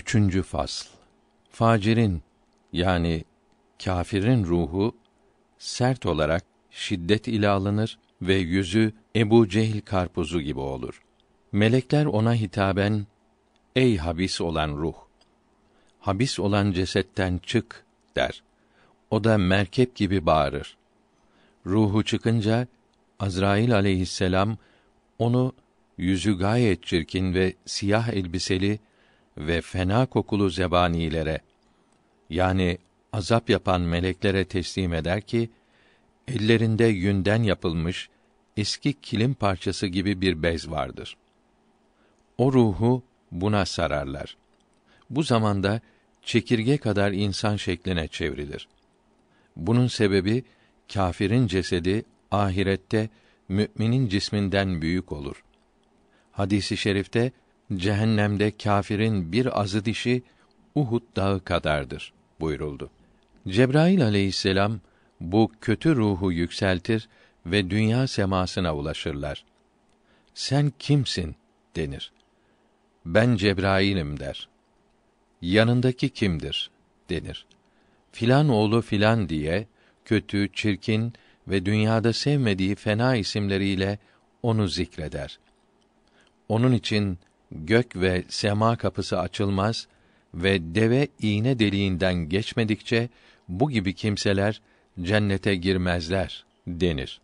Üçüncü fasl. Facirin yani kâfirin ruhu sert olarak şiddet ile alınır ve yüzü Ebu Cehil karpuzu gibi olur. Melekler ona hitaben Ey habis olan ruh! Habis olan cesetten çık der. O da merkep gibi bağırır. Ruhu çıkınca Azrail aleyhisselam onu yüzü gayet çirkin ve siyah elbiseli ve fena kokulu zebanilere yani azap yapan meleklere teslim eder ki ellerinde yünden yapılmış eski kilim parçası gibi bir bez vardır. O ruhu buna sararlar. Bu zamanda çekirge kadar insan şekline çevrilir. Bunun sebebi kâfirin cesedi ahirette müminin cisminden büyük olur. Hadisi şerifte cehennemde kâfirin bir azı dişi Uhud dağı kadardır buyuruldu. Cebrail aleyhisselam bu kötü ruhu yükseltir ve dünya semasına ulaşırlar. Sen kimsin denir. Ben Cebrail'im der. Yanındaki kimdir denir. Filan oğlu filan diye kötü, çirkin ve dünyada sevmediği fena isimleriyle onu zikreder. Onun için gök ve sema kapısı açılmaz ve deve iğne deliğinden geçmedikçe bu gibi kimseler cennete girmezler denir.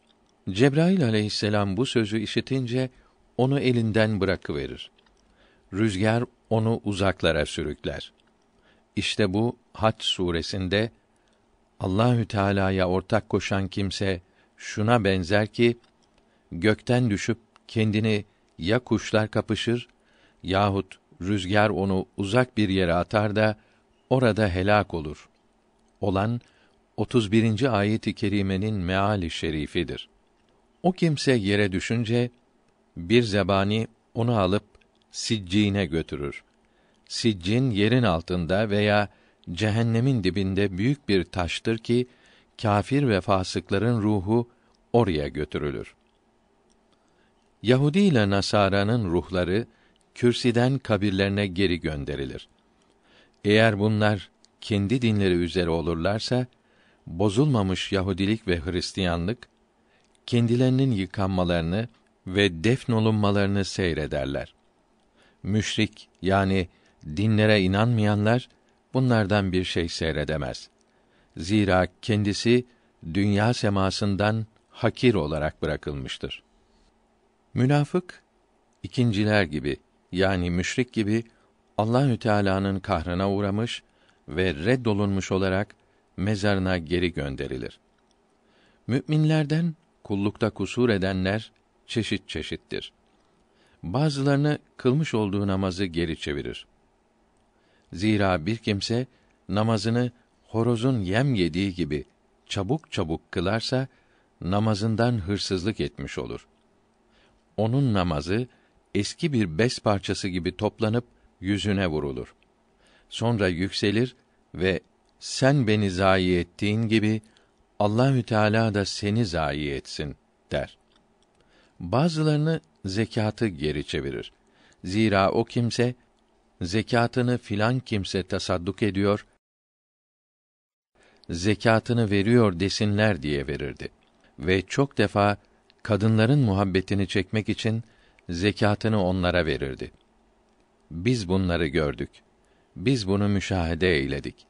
Cebrail aleyhisselam bu sözü işitince onu elinden bırakıverir. Rüzgar onu uzaklara sürükler. İşte bu Hac suresinde Allahü Teala'ya ortak koşan kimse şuna benzer ki gökten düşüp kendini ya kuşlar kapışır yahut rüzgar onu uzak bir yere atar da orada helak olur. Olan 31. ayet-i kerimenin meali şerifidir. O kimse yere düşünce bir zebani onu alıp siccine götürür. Siccin yerin altında veya cehennemin dibinde büyük bir taştır ki kafir ve fasıkların ruhu oraya götürülür. Yahudi ile Nasara'nın ruhları kürsiden kabirlerine geri gönderilir. Eğer bunlar kendi dinleri üzere olurlarsa bozulmamış Yahudilik ve Hristiyanlık kendilerinin yıkanmalarını ve defnolunmalarını seyrederler. Müşrik yani dinlere inanmayanlar bunlardan bir şey seyredemez. Zira kendisi dünya semasından hakir olarak bırakılmıştır. Münafık ikinciler gibi yani müşrik gibi Allahü Teala'nın kahrına uğramış ve reddolunmuş olarak mezarına geri gönderilir. Müminlerden kullukta kusur edenler çeşit çeşittir. Bazılarını kılmış olduğu namazı geri çevirir. Zira bir kimse namazını horozun yem yediği gibi çabuk çabuk kılarsa namazından hırsızlık etmiş olur. Onun namazı eski bir bez parçası gibi toplanıp yüzüne vurulur. Sonra yükselir ve sen beni zayi ettiğin gibi Allahü Teala da seni zayi etsin der. Bazılarını zekatı geri çevirir. Zira o kimse zekatını filan kimse tasadduk ediyor, zekatını veriyor desinler diye verirdi. Ve çok defa kadınların muhabbetini çekmek için zekatını onlara verirdi. Biz bunları gördük. Biz bunu müşahede eyledik.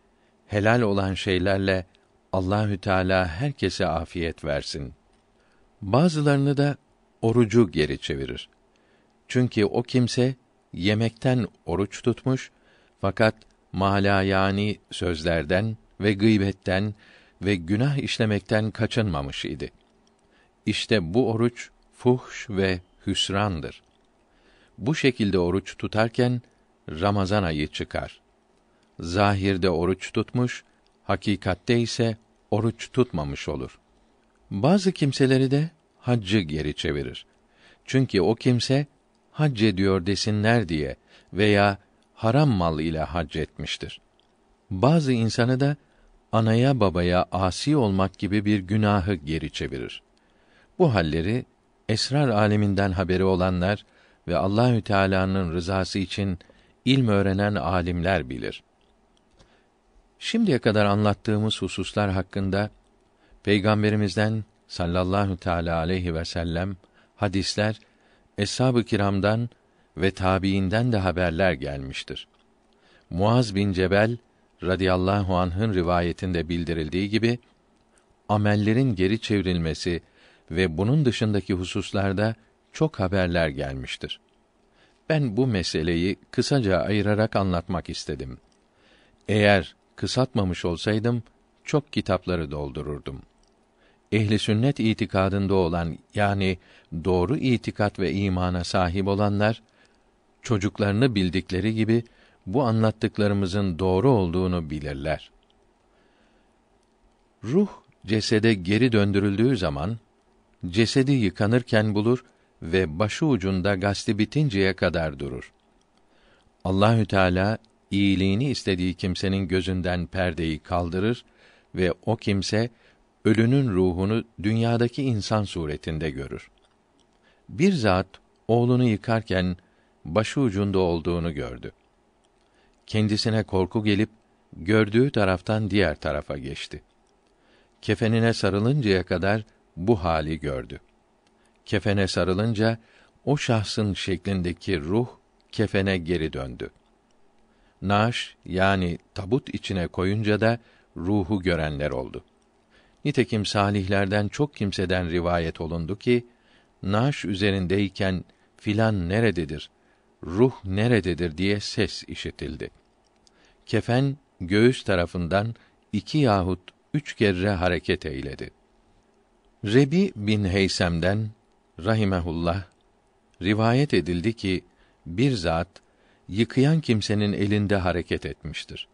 Helal olan şeylerle Allahü Teala herkese afiyet versin. Bazılarını da orucu geri çevirir. Çünkü o kimse yemekten oruç tutmuş fakat yani sözlerden ve gıybetten ve günah işlemekten kaçınmamış idi. İşte bu oruç fuhş ve hüsrandır. Bu şekilde oruç tutarken Ramazan ayı çıkar. Zahirde oruç tutmuş, hakikatte ise oruç tutmamış olur. Bazı kimseleri de haccı geri çevirir. Çünkü o kimse hac ediyor desinler diye veya haram mal ile hac etmiştir. Bazı insanı da anaya babaya asi olmak gibi bir günahı geri çevirir. Bu halleri esrar aleminden haberi olanlar ve Allahü Teala'nın rızası için ilm öğrenen alimler bilir. Şimdiye kadar anlattığımız hususlar hakkında Peygamberimizden sallallahu teala aleyhi ve sellem hadisler Eshab-ı Kiram'dan ve tabiinden de haberler gelmiştir. Muaz bin Cebel radıyallahu anh'ın rivayetinde bildirildiği gibi amellerin geri çevrilmesi ve bunun dışındaki hususlarda çok haberler gelmiştir. Ben bu meseleyi kısaca ayırarak anlatmak istedim. Eğer kısaltmamış olsaydım çok kitapları doldururdum. Ehli sünnet itikadında olan yani doğru itikat ve imana sahip olanlar çocuklarını bildikleri gibi bu anlattıklarımızın doğru olduğunu bilirler. Ruh cesede geri döndürüldüğü zaman cesedi yıkanırken bulur ve başı ucunda gasli bitinceye kadar durur. Allahü Teala iyiliğini istediği kimsenin gözünden perdeyi kaldırır ve o kimse ölünün ruhunu dünyadaki insan suretinde görür. Bir zat oğlunu yıkarken başı ucunda olduğunu gördü. Kendisine korku gelip gördüğü taraftan diğer tarafa geçti. Kefenine sarılıncaya kadar bu hali gördü. Kefene sarılınca o şahsın şeklindeki ruh kefene geri döndü. Naş yani tabut içine koyunca da ruhu görenler oldu. Nitekim salihlerden çok kimseden rivayet olundu ki naş üzerindeyken filan nerededir? Ruh nerededir diye ses işitildi. Kefen göğüs tarafından iki yahut üç kere hareket eyledi. Rebi bin Heysem'den rahimehullah rivayet edildi ki bir zat yıkayan kimsenin elinde hareket etmiştir.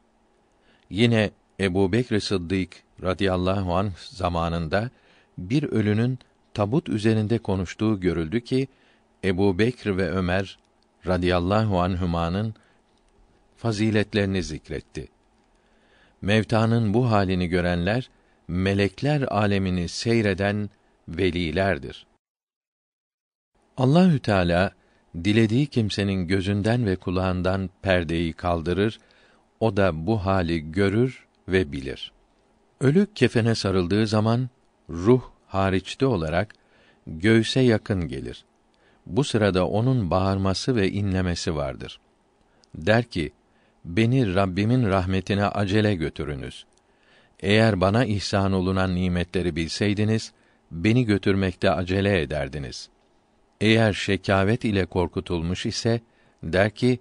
Yine Ebu Bekr Sıddık radıyallahu anh zamanında bir ölünün tabut üzerinde konuştuğu görüldü ki Ebu Bekr ve Ömer radıyallahu anhümanın faziletlerini zikretti. Mevtanın bu halini görenler melekler alemini seyreden velilerdir. Allahü Teala dilediği kimsenin gözünden ve kulağından perdeyi kaldırır, o da bu hali görür ve bilir. Ölü kefene sarıldığı zaman ruh hariçte olarak göğse yakın gelir. Bu sırada onun bağırması ve inlemesi vardır. Der ki: Beni Rabbimin rahmetine acele götürünüz. Eğer bana ihsan olunan nimetleri bilseydiniz, beni götürmekte acele ederdiniz. Eğer şekavet ile korkutulmuş ise, der ki,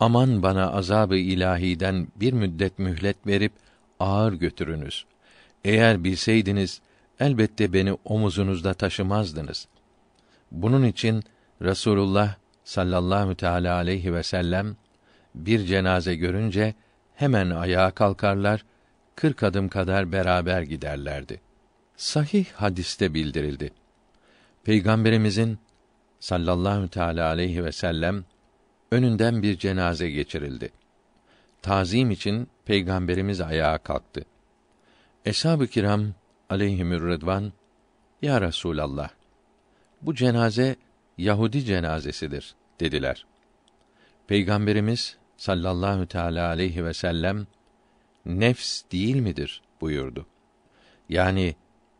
Aman bana azabı ilahiden bir müddet mühlet verip ağır götürünüz. Eğer bilseydiniz elbette beni omuzunuzda taşımazdınız. Bunun için Rasulullah sallallahu teala aleyhi ve sellem bir cenaze görünce hemen ayağa kalkarlar kırk adım kadar beraber giderlerdi. Sahih hadiste bildirildi. Peygamberimizin sallallahu teala aleyhi ve sellem önünden bir cenaze geçirildi. Tazim için peygamberimiz ayağa kalktı. Eshab-ı kiram aleyhimür rıdvan ya Resulallah bu cenaze Yahudi cenazesidir dediler. Peygamberimiz sallallahu teala aleyhi ve sellem nefs değil midir buyurdu. Yani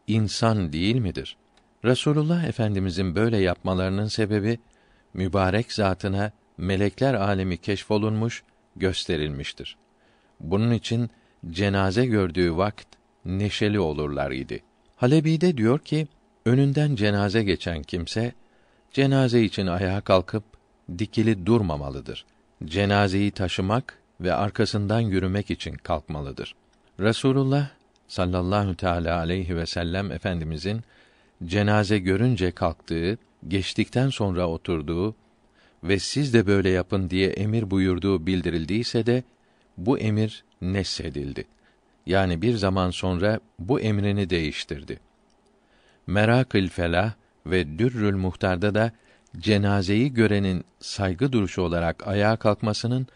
insan değil midir? Resulullah Efendimizin böyle yapmalarının sebebi mübarek zatına melekler alemi keşfolunmuş, gösterilmiştir. Bunun için cenaze gördüğü vakt neşeli olurlar idi. Halebi de diyor ki, önünden cenaze geçen kimse, cenaze için ayağa kalkıp dikili durmamalıdır. Cenazeyi taşımak ve arkasından yürümek için kalkmalıdır. Resulullah sallallahu teala aleyhi ve sellem efendimizin cenaze görünce kalktığı, geçtikten sonra oturduğu ve siz de böyle yapın diye emir buyurduğu bildirildiyse de bu emir nesedildi. Yani bir zaman sonra bu emrini değiştirdi. Merakül Felah ve Dürrül Muhtar'da da cenazeyi görenin saygı duruşu olarak ayağa kalkmasının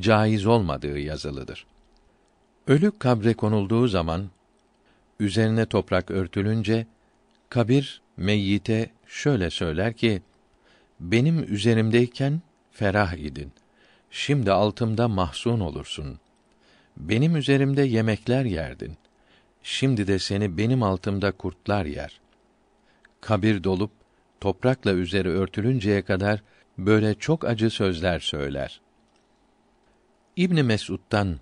caiz olmadığı yazılıdır. Ölü kabre konulduğu zaman üzerine toprak örtülünce kabir meyyite şöyle söyler ki: Benim üzerimdeyken ferah idin. Şimdi altımda mahzun olursun. Benim üzerimde yemekler yerdin. Şimdi de seni benim altımda kurtlar yer. Kabir dolup toprakla üzeri örtülünceye kadar böyle çok acı sözler söyler. İbni Mesud'dan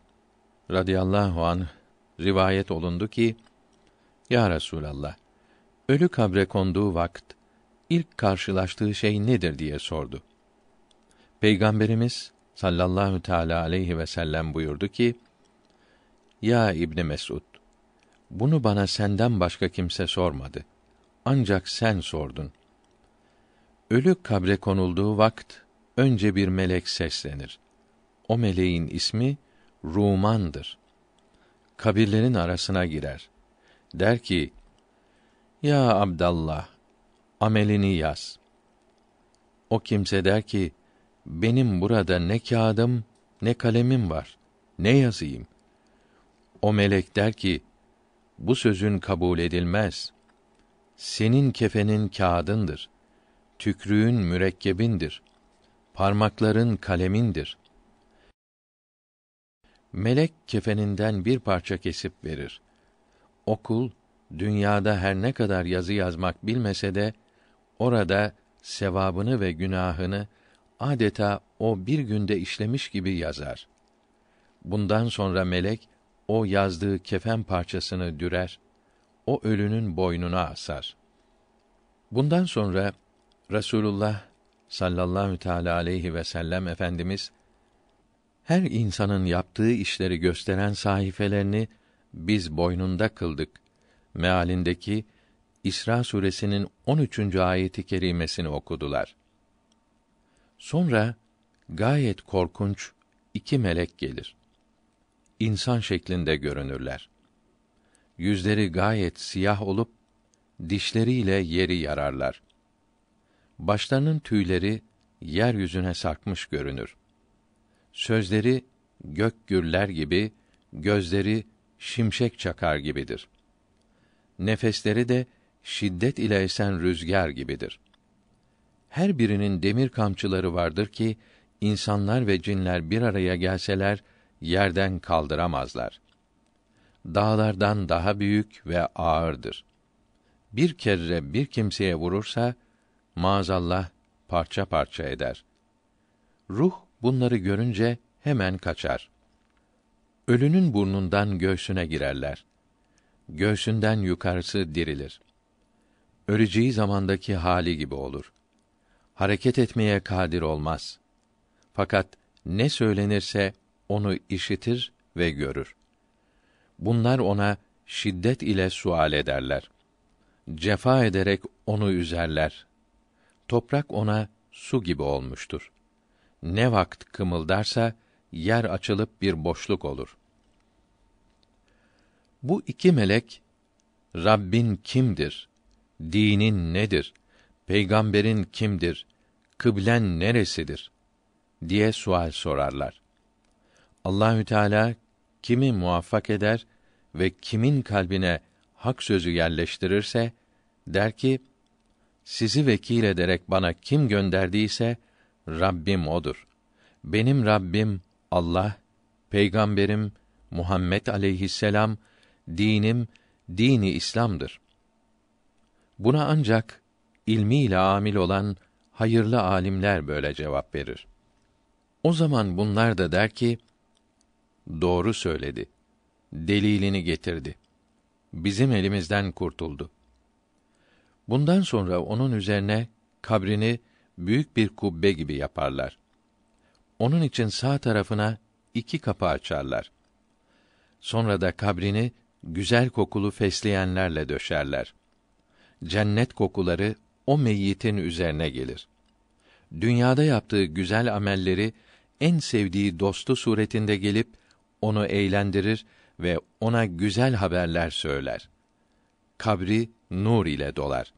radıyallahu an rivayet olundu ki Ya Resulallah ölü kabre konduğu vakt ilk karşılaştığı şey nedir diye sordu. Peygamberimiz sallallahu teala aleyhi ve sellem buyurdu ki Ya İbni Mesud bunu bana senden başka kimse sormadı. Ancak sen sordun. Ölü kabre konulduğu vakt önce bir melek seslenir. O meleğin ismi Ruman'dır. Kabirlerin arasına girer. Der ki: Ya Abdallah, amelini yaz. O kimse der ki: Benim burada ne kağıdım, ne kalemim var. Ne yazayım? O melek der ki: Bu sözün kabul edilmez. Senin kefenin kağıdındır. Tükrüğün mürekkebindir. Parmakların kalemindir.'' melek kefeninden bir parça kesip verir. Okul dünyada her ne kadar yazı yazmak bilmese de orada sevabını ve günahını adeta o bir günde işlemiş gibi yazar. Bundan sonra melek o yazdığı kefen parçasını dürer, o ölünün boynuna asar. Bundan sonra Resulullah sallallahu teala aleyhi ve sellem efendimiz her insanın yaptığı işleri gösteren sahifelerini biz boynunda kıldık. Mealindeki İsra suresinin 13. ayeti kerimesini okudular. Sonra gayet korkunç iki melek gelir. İnsan şeklinde görünürler. Yüzleri gayet siyah olup dişleriyle yeri yararlar. Başlarının tüyleri yeryüzüne sarkmış görünür. Sözleri gök gürler gibi, gözleri şimşek çakar gibidir. Nefesleri de şiddet ile esen rüzgar gibidir. Her birinin demir kamçıları vardır ki insanlar ve cinler bir araya gelseler yerden kaldıramazlar. Dağlardan daha büyük ve ağırdır. Bir kere bir kimseye vurursa maazallah parça parça eder. Ruh bunları görünce hemen kaçar. Ölünün burnundan göğsüne girerler. Göğsünden yukarısı dirilir. Öleceği zamandaki hali gibi olur. Hareket etmeye kadir olmaz. Fakat ne söylenirse onu işitir ve görür. Bunlar ona şiddet ile sual ederler. Cefa ederek onu üzerler. Toprak ona su gibi olmuştur ne vakt kımıldarsa yer açılıp bir boşluk olur. Bu iki melek Rabbin kimdir? Dinin nedir? Peygamberin kimdir? Kıblen neresidir? diye sual sorarlar. Allahü Teala kimi muvaffak eder ve kimin kalbine hak sözü yerleştirirse der ki sizi vekil ederek bana kim gönderdiyse Rabbim odur. Benim Rabbim Allah, peygamberim Muhammed aleyhisselam, dinim dini İslam'dır. Buna ancak ilmiyle amil olan hayırlı alimler böyle cevap verir. O zaman bunlar da der ki, doğru söyledi, delilini getirdi. Bizim elimizden kurtuldu. Bundan sonra onun üzerine kabrini büyük bir kubbe gibi yaparlar. Onun için sağ tarafına iki kapı açarlar. Sonra da kabrini güzel kokulu fesleyenlerle döşerler. Cennet kokuları o meyyitin üzerine gelir. Dünyada yaptığı güzel amelleri en sevdiği dostu suretinde gelip onu eğlendirir ve ona güzel haberler söyler. Kabri nur ile dolar.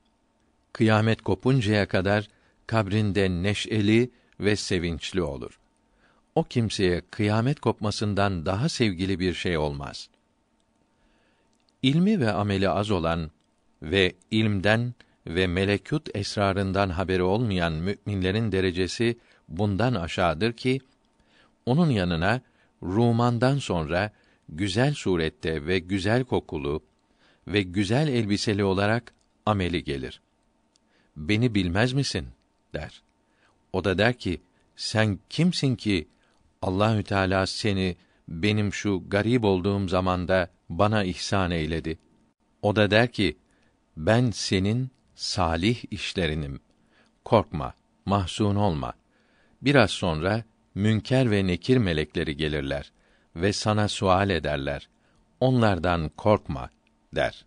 Kıyamet kopuncaya kadar kabrinde neşeli ve sevinçli olur. O kimseye kıyamet kopmasından daha sevgili bir şey olmaz. İlmi ve ameli az olan ve ilmden ve melekut esrarından haberi olmayan müminlerin derecesi bundan aşağıdır ki onun yanına rumandan sonra güzel surette ve güzel kokulu ve güzel elbiseli olarak ameli gelir. Beni bilmez misin? der. O da der ki, sen kimsin ki Allahü Teala seni benim şu garip olduğum zamanda bana ihsan eyledi. O da der ki, ben senin salih işlerinim. Korkma, mahzun olma. Biraz sonra Münker ve Nekir melekleri gelirler ve sana sual ederler. Onlardan korkma der.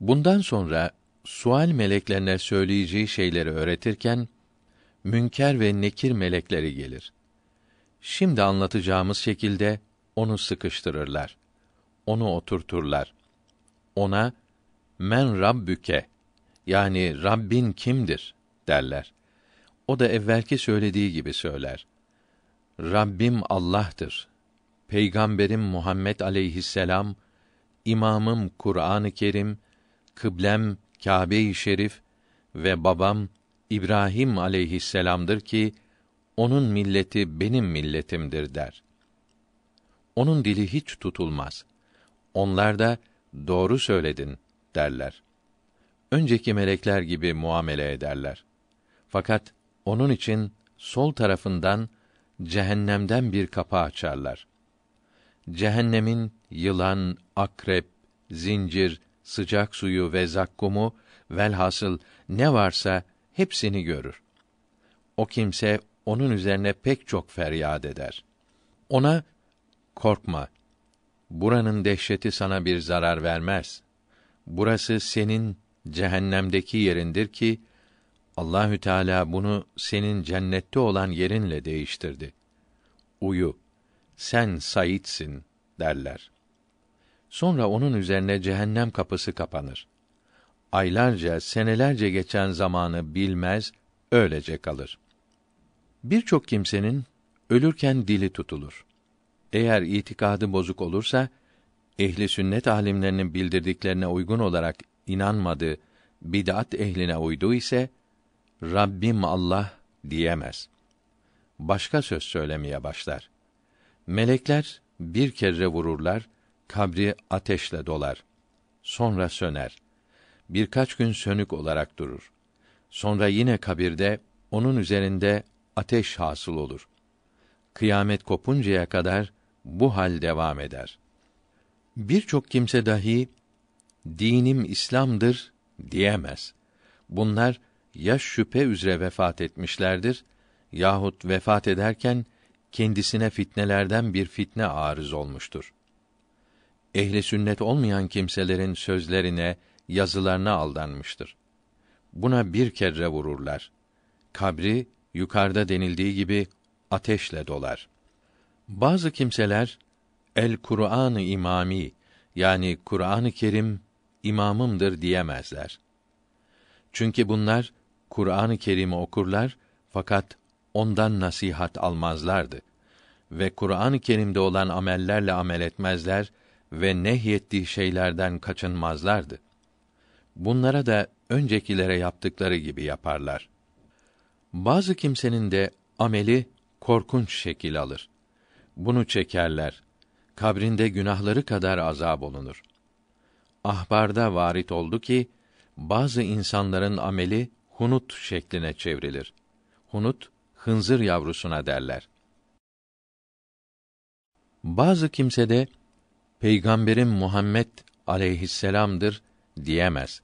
Bundan sonra sual meleklerine söyleyeceği şeyleri öğretirken münker ve nekir melekleri gelir. Şimdi anlatacağımız şekilde onu sıkıştırırlar. Onu oturturlar. Ona men rabbüke yani Rabbin kimdir derler. O da evvelki söylediği gibi söyler. Rabbim Allah'tır. Peygamberim Muhammed aleyhisselam, imamım Kur'an-ı Kerim, kıblem Kâbe-i Şerif ve babam İbrahim aleyhisselam'dır ki onun milleti benim milletimdir der. Onun dili hiç tutulmaz. Onlar da doğru söyledin derler. Önceki melekler gibi muamele ederler. Fakat onun için sol tarafından cehennemden bir kapı açarlar. Cehennemin yılan, akrep, zincir, sıcak suyu ve zakkumu velhasıl ne varsa hepsini görür. O kimse onun üzerine pek çok feryat eder. Ona korkma. Buranın dehşeti sana bir zarar vermez. Burası senin cehennemdeki yerindir ki Allahü Teala bunu senin cennette olan yerinle değiştirdi. Uyu. Sen Said'sin derler. Sonra onun üzerine cehennem kapısı kapanır. Aylarca, senelerce geçen zamanı bilmez, öylece kalır. Birçok kimsenin ölürken dili tutulur. Eğer itikadı bozuk olursa, ehli sünnet alimlerinin bildirdiklerine uygun olarak inanmadı, bid'at ehline uydu ise Rabbim Allah diyemez. Başka söz söylemeye başlar. Melekler bir kere vururlar, kabri ateşle dolar. Sonra söner. Birkaç gün sönük olarak durur. Sonra yine kabirde onun üzerinde ateş hasıl olur. Kıyamet kopuncaya kadar bu hal devam eder. Birçok kimse dahi dinim İslam'dır diyemez. Bunlar ya şüphe üzere vefat etmişlerdir yahut vefat ederken kendisine fitnelerden bir fitne arız olmuştur ehli sünnet olmayan kimselerin sözlerine, yazılarına aldanmıştır. Buna bir kere vururlar. Kabri yukarıda denildiği gibi ateşle dolar. Bazı kimseler El Kur'an-ı İmami yani Kur'an-ı Kerim imamımdır diyemezler. Çünkü bunlar Kur'an-ı Kerim'i okurlar fakat ondan nasihat almazlardı ve Kur'an-ı Kerim'de olan amellerle amel etmezler ve nehyettiği şeylerden kaçınmazlardı. Bunlara da öncekilere yaptıkları gibi yaparlar. Bazı kimsenin de ameli korkunç şekil alır. Bunu çekerler. Kabrinde günahları kadar azab olunur. Ahbarda varit oldu ki bazı insanların ameli hunut şekline çevrilir. Hunut hınzır yavrusuna derler. Bazı kimse de peygamberim Muhammed aleyhisselam'dır diyemez.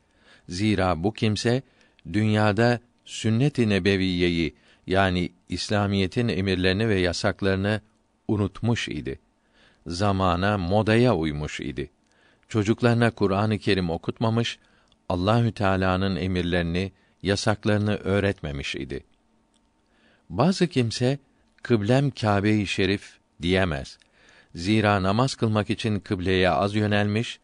Zira bu kimse dünyada sünnet-i nebeviyeyi yani İslamiyetin emirlerini ve yasaklarını unutmuş idi. Zamana, modaya uymuş idi. Çocuklarına Kur'an-ı Kerim okutmamış, Allahü Teala'nın emirlerini, yasaklarını öğretmemiş idi. Bazı kimse kıblem Kâbe-i Şerif diyemez. Zira namaz kılmak için kıbleye az yönelmiş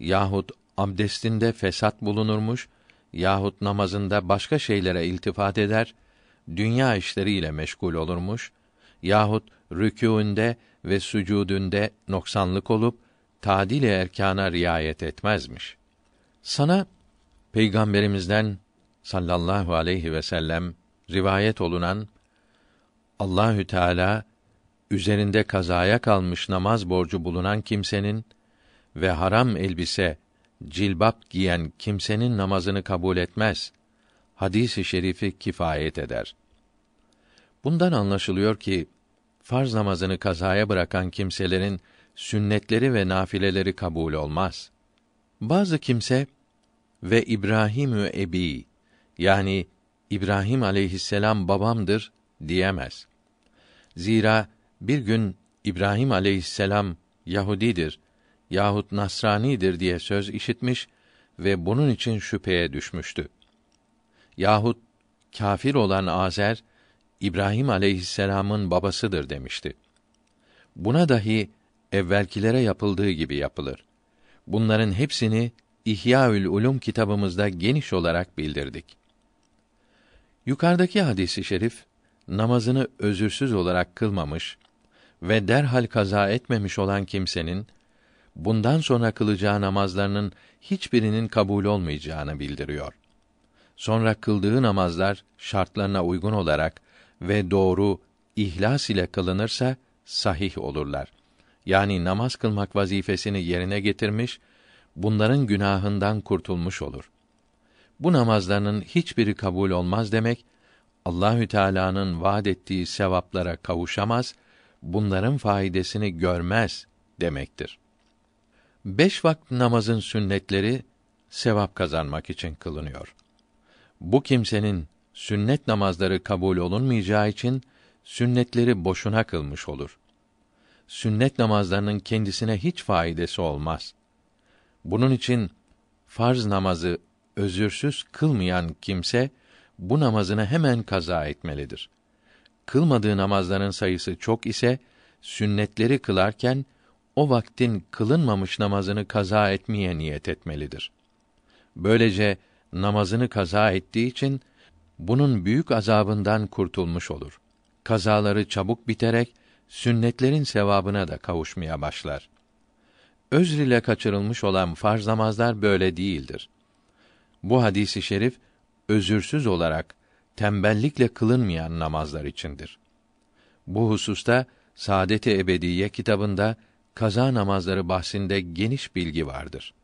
yahut abdestinde fesat bulunurmuş yahut namazında başka şeylere iltifat eder, dünya işleriyle meşgul olurmuş yahut rükûnde ve sucudünde noksanlık olup tadil erkana riayet etmezmiş. Sana Peygamberimizden sallallahu aleyhi ve sellem rivayet olunan Allahü Teala üzerinde kazaya kalmış namaz borcu bulunan kimsenin ve haram elbise, cilbap giyen kimsenin namazını kabul etmez. Hadisi şerifi kifayet eder. Bundan anlaşılıyor ki farz namazını kazaya bırakan kimselerin sünnetleri ve nafileleri kabul olmaz. Bazı kimse ve İbrahimü ebi yani İbrahim aleyhisselam babamdır diyemez. Zira bir gün İbrahim aleyhisselam Yahudidir yahut Nasranidir diye söz işitmiş ve bunun için şüpheye düşmüştü. Yahut kafir olan Azer İbrahim aleyhisselamın babasıdır demişti. Buna dahi evvelkilere yapıldığı gibi yapılır. Bunların hepsini İhyaül Ulum kitabımızda geniş olarak bildirdik. Yukarıdaki hadisi şerif namazını özürsüz olarak kılmamış ve derhal kaza etmemiş olan kimsenin bundan sonra kılacağı namazlarının hiçbirinin kabul olmayacağını bildiriyor. Sonra kıldığı namazlar şartlarına uygun olarak ve doğru ihlas ile kılınırsa sahih olurlar. Yani namaz kılmak vazifesini yerine getirmiş, bunların günahından kurtulmuş olur. Bu namazlarının hiçbiri kabul olmaz demek, Allahü Teala'nın vaad ettiği sevaplara kavuşamaz bunların faidesini görmez demektir. Beş vakit namazın sünnetleri sevap kazanmak için kılınıyor. Bu kimsenin sünnet namazları kabul olunmayacağı için sünnetleri boşuna kılmış olur. Sünnet namazlarının kendisine hiç faidesi olmaz. Bunun için farz namazı özürsüz kılmayan kimse bu namazını hemen kaza etmelidir kılmadığı namazların sayısı çok ise sünnetleri kılarken o vaktin kılınmamış namazını kaza etmeye niyet etmelidir. Böylece namazını kaza ettiği için bunun büyük azabından kurtulmuş olur. Kazaları çabuk biterek sünnetlerin sevabına da kavuşmaya başlar. Özr ile kaçırılmış olan farz namazlar böyle değildir. Bu hadisi şerif özürsüz olarak tembellikle kılınmayan namazlar içindir. Bu hususta Saadet-i Ebediye kitabında kaza namazları bahsinde geniş bilgi vardır.